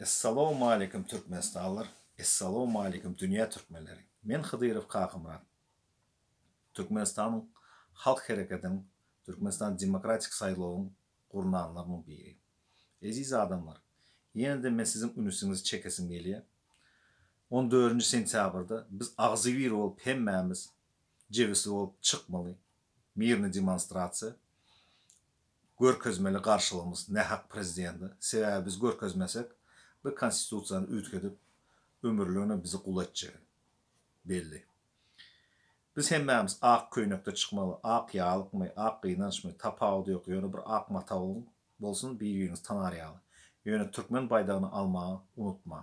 Эссалауму алейкум түркменстан алар. Эссалауму алейкум дүния түркменлері. Мен Қыдыров Қағымран. Түркменстанның халқ хәрекетінің, Түркменстан демократик сайлауын құрнанларының бейі. Әзіз адамлар, ені де мен сізім үнісіңізі чекесім келе. 14 сентябрда біз ағзивир ол пенмәміз, жевісі ол чықмалы, мирні демонстрация, көзмелі қаршылығымыз нәхақ президенті. Себебі біз көзмесек, bir konstitutsiyani o'tkazib umrlarni bizni qullatchi belli biz hammamiz oq ko'ylakda chiqmali oq yoliqmay oq qiynalishmay tapavdi yo'q yana bir oq bir bo'lsin tanar tanariyali yana Türkmen bayrog'ini olma unutma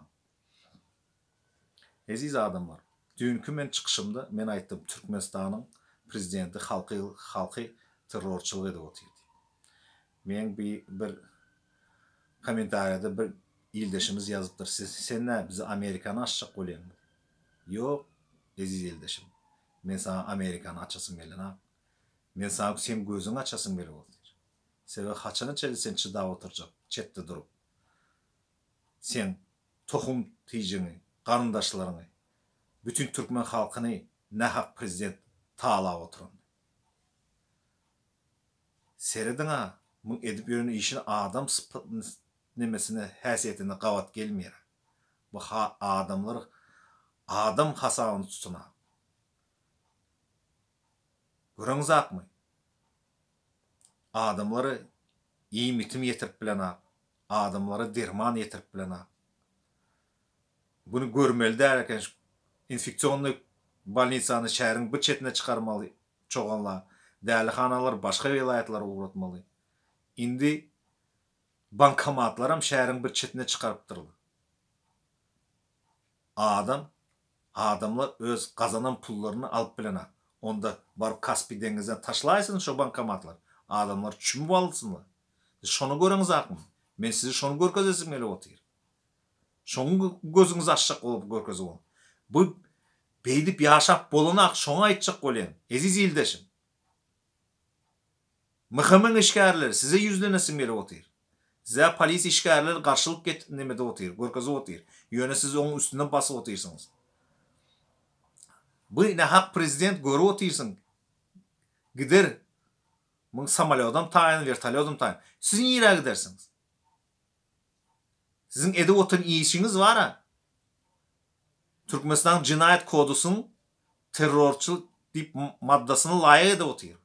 aziz adamlar. dünkü men chiqishimda men aittim Türkmenistanın prezidenti halkı halkı terrorchilik deb o'taydi men bir bir kommentariyada bir eldoshimiz yozibdir siz senlar bizni amerikani ochsak bo'ladimi yo'q aziz eldoshim men sanga amerikani ochasim kelanaq men sanga sen ko'zing ochasim kelyapti себеби qachoncha sen chidab o'tirjak chetda turib sen to'qim tijini bütün Türkmen halkını xalqini nahaq prezident oturun. Seredin ha, mun edib yurgan ishini odam немесіне хәсетіні қават келмейір. Бұха адамлар адам хасағын тұсына. Көріңіз ақмы? Адамлары имитім етіріп білен ақ. Адамлары дерман етіріп білен ақ. Бұны көрмелді әрекенш инфекционный больницаны шәрін бір четіне шығармалы, чоғанла. Дәліханалар башқа вилаятлар ұғыратмалы. Инди банкоматлар ам шәһәрнең бер читенә чыгарып турды адам адамлар өз казанан пулларны алып белена онда барып каспий деңизіне ташлайсың шо банкоматлар адамлар чүміп алсынлар шоны көріңіз ақын мен сизге шоны көргізесім келіп отыр шоны көзіңіз ашсақ болып көргізіп бұл бейдіп яшап болына шоңа айтшақ өлең әзиз елдешім мықымың ішкәрілер сізе жүзденесім келіп отыр Zä polis işgärler garşılık get nemede otir, gorkazı otir. Yöne siz onun üstüne basıp otirsiniz. Bu ne hak prezident görü otirsin. Gider. Mın samalyodam tayin, vertalyodam tayin. Siz niyira gidersiniz? Sizin edi otin iyisiniz var ha? Türkmenistan cinayet kodusun terrorçul dip maddasını layık edi otir.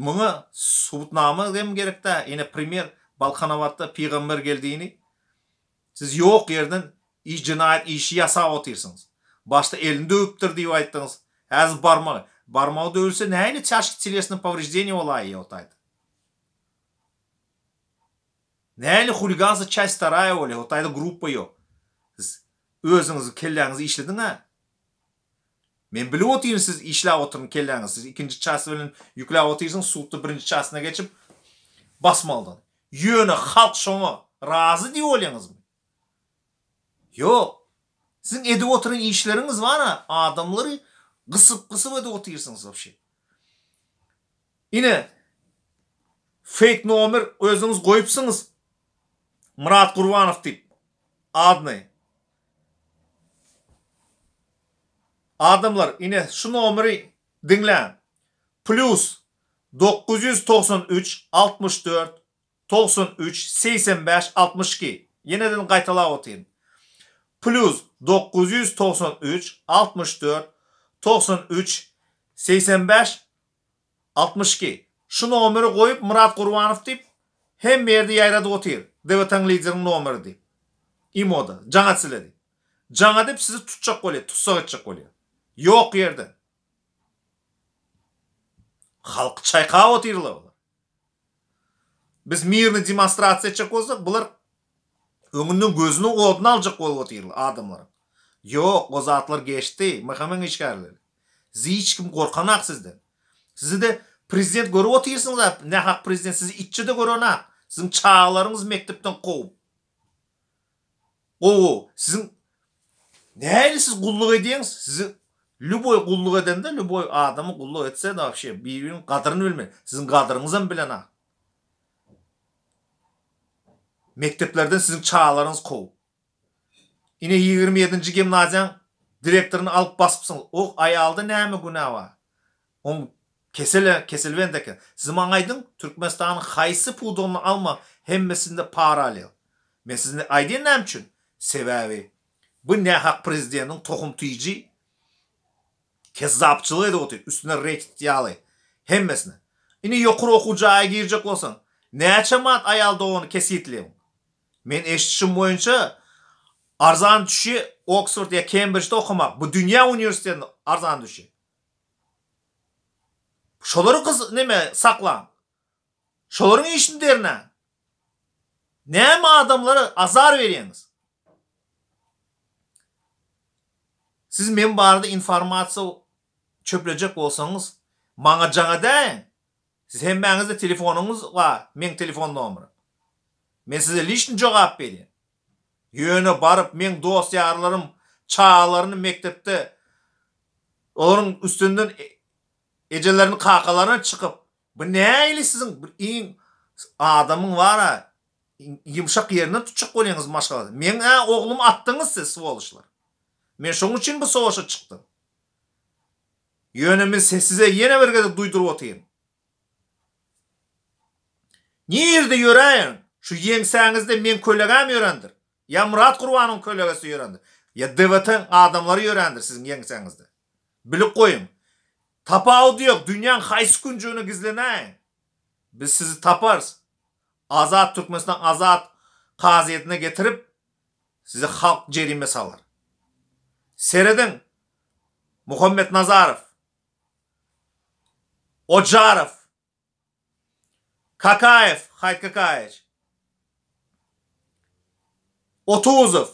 мұны дем керек та ене пример балқанаватта пиғамбар келдейіне, сіз жоқ жерден и и іші жасап отырсыңыз башта елін тұр деп айттыңыз әзір бармау бармауды өлсе нәйлі чашки телесінің повреждение олай отайды нәйлі хулиганство часть вторая оле отайды группа жоқ сіз өзіңіз келлеңіз ішілдің а men bilib o'tinglar siz ishlab o'tiring kellangiz siz ikkinchi chasvelni yuklab o'tingizdan sudni birinchi chasna geçib basma oldin yuni xalq shunga rozi deb o'ylaysizmi yo'q sizin edib o'tiring ishlaringiz mana odamlarni qisib qisib edib o'tirsiz вообще ine fake nomer o'zingiz qo'yibsiz murat qurbanov deb adni adımlar yine şu nomeri dinlen. Plus 993 64 93 85 62. Yeniden qaytalab o'ting. Plus 993 64 93 85 62. Şu nomeri koyup Murat Qurbanov deb hem berdi yayradi o'tir. Devatang liderin nomeri deb. Imoda, janga tiladi. Janga deb sizni tutchaq qo'yadi, tutsaq qo'yadi. Йоқ, ерді. халық чайқап отырла олар біз мирны демонстрация чек болсақ бұлар өңінің көзінің отын алжық болып отырла адамлар жоқ озатлар кешті мыхамең іш кім кім қорқанақ сізді сізді президент көріп отырсыңыз хақ президент сізді итші де көрінақ сіздің чағаларыңыз мектептен қуып Оу, сіздің нәлі сіз құлдық етеңіз сіздің Любой кулдук этен да, любой адамы кулдук этсе да вообще бийлигинин кадырын билмей. Сиздин кадырыңыздан билен а. Мектептерден сиздин чааларыңыз ков. Ине 27-нчи гимназияң директорын алып басыпсың. О, аялды нәме гунава? Он kesele kesilven deken. Zımangaydın Türkmenistan'ın haysı pudonu alma hemmesinde paralel. Men sizin aydın nämçün sebebi. Bu ne hak prezidentin tohum tüyücü kezzapçılığı da otur, Üstüne rekt yağlı. Hemmesine. İni yokur okucağa girecek olsan. Ne açamat ayal doğunu kesitliyim. Men eşitişim boyunca arzan düşü Oxford ya Cambridge'de okumak. Bu dünya üniversitelerinde arzan düşü. Şoları kız neme saklan. Şoların işini derine. Ne mi adamları azar veriyorsunuz? Siz men barda informasiya çöplöcek olsanız, bana cana deyin. Siz hemmeniz telefonunuz var. Men telefon numaram. Men size lişni cevap bereyim. Yönü barıp men dost yarlarım çağlarını mektepte onun üstünden ecelerini kakalarına çıkıp bu ne eyli sizin bir in adamın var ha yumuşak yerine tutacak koyuyorsunuz maşallah. Men ha oğlum attınız siz svoloşlar. Men şunun için bu savaşa çıktım yönümüz sessize yine bir kadar duydurup otayım. Nerede yürüyün? Şu yengsengizde men kölögam yörendir. Ya Murat Kurvan'ın kölögesi yörendir. Ya devletin adamları yörendir sizin yengsengizde. Bilip koyun. Tapağı yok. Dünyanın haysi güncüğünü gizleneyin. Biz sizi taparız. Azat Türkmenistan azat kaziyetine getirip sizi halk cerime salar. Seredin Muhammed Nazarov Оджаров, Kakaev, Hayt Kakaev, Otuzov,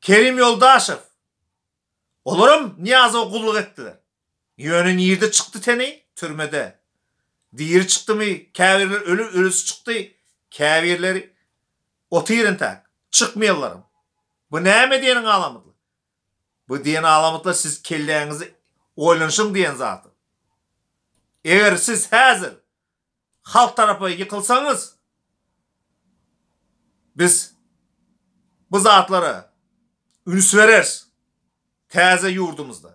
Kerim Yoldaşov, Olurum Niyaz'a kulluk ettiler. Yönün yerde çıktı teni türmede. Diğeri çıktı mı kavirler ölü ölüsü çıktı. Kavirleri otirin tak. Çıkmayalarım. Bu ne mi diyenin alamıdır? Bu diyen alamadı siz kelleğinizi ойланышың деген заты. Егер сіз әзір халық тарапы қылсаңыз, біз бұл затлары үніс береріз тәзі юрдымызда.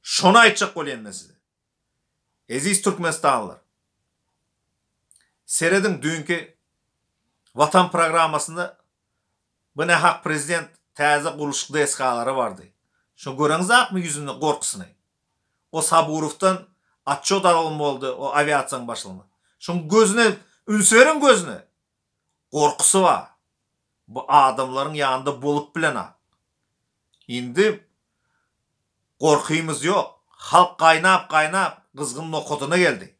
Шона айтшық ойлаймын мен сізді. Әзіз Түркменстанлар. Середің дүнкі vatan programmasında bu ne hak prezident təzə quruluşluqda esqaları vardı. Şu görüngіз ақ мы жүзінің қорқысыны. О Сабуровтан отчет алым болды, о авиацияның башылымы. Шын көзіне, үнсерін көзіне қорқысы ба. Бұл адамлардың янында болып білен ақ. Енді қорқиымыз жоқ. Халық қайнап, қайнап, қызғын оқытына келді.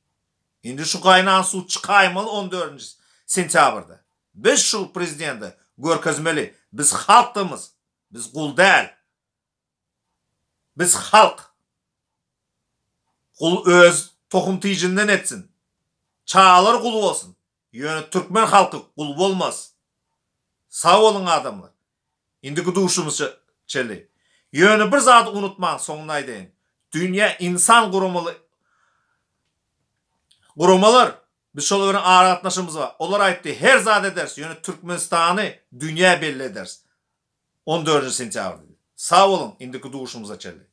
Енді шу қайнаған су чықаймыл 14 сентябрда. Біз шу президенті көркізмелі, біз халықтымыз, біз құл дәл. Biz halk. Kul öz tohum tiyicinden etsin. Çağlar kul olsun. Yani Türkmen halkı kul olmaz. Sağ olun adamlar. İndiki duşumuz çeli. Yani bir zat unutma sonuna deyin. Dünya insan kurumalı kurumalar biz şolların ağır atnaşımız var. Olar aytti her zat ederiz. Yani Türkmenistan'ı dünya belli ederiz. 14. sentyabr. Sağ olun indiki duşumuza çeli.